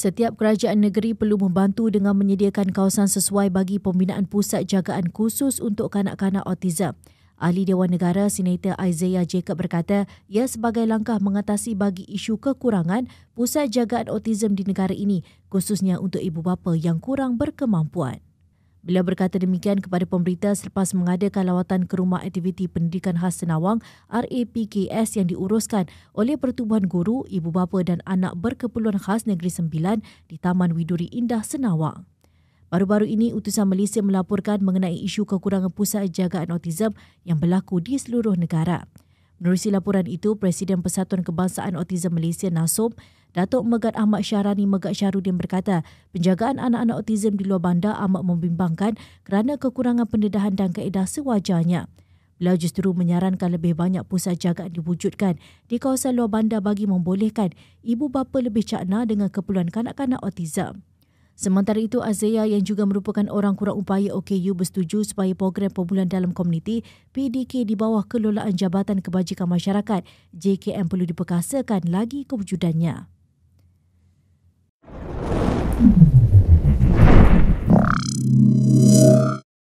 Setiap kerajaan negeri perlu membantu dengan menyediakan kawasan sesuai bagi pembinaan pusat jagaan khusus untuk kanak-kanak autism. Ahli Dewan Negara Senator Isaiah Jacob berkata, ia sebagai langkah mengatasi bagi isu kekurangan pusat jagaan autism di negara ini, khususnya untuk ibu bapa yang kurang berkemampuan. Beliau berkata demikian kepada pemerintah selepas mengadakan lawatan ke rumah aktiviti pendidikan khas Senawang RAPKS yang diuruskan oleh Pertubuhan Guru, Ibu Bapa dan Anak Berkeperluan Khas Negeri Sembilan di Taman Widuri Indah Senawang. Baru-baru ini, utusan Malaysia melaporkan mengenai isu kekurangan pusat jagaan autism yang berlaku di seluruh negara. Menerusi laporan itu, Presiden Persatuan Kebangsaan Autism Malaysia Nasob, Datuk Megat Ahmad Syahrani Megat Syarudin berkata, penjagaan anak-anak autism di luar bandar amat membimbangkan kerana kekurangan pendedahan dan kaedah sewajarnya. Beliau justru menyarankan lebih banyak pusat jagaan diwujudkan di kawasan luar bandar bagi membolehkan ibu bapa lebih cakna dengan keperluan kanak-kanak autism. Sementara itu, Azia yang juga merupakan orang kurang upaya OKU bersetuju supaya program pembulan dalam komuniti PDK di bawah kelolaan Jabatan Kebajikan Masyarakat JKM perlu diperkasakan lagi kewujudannya.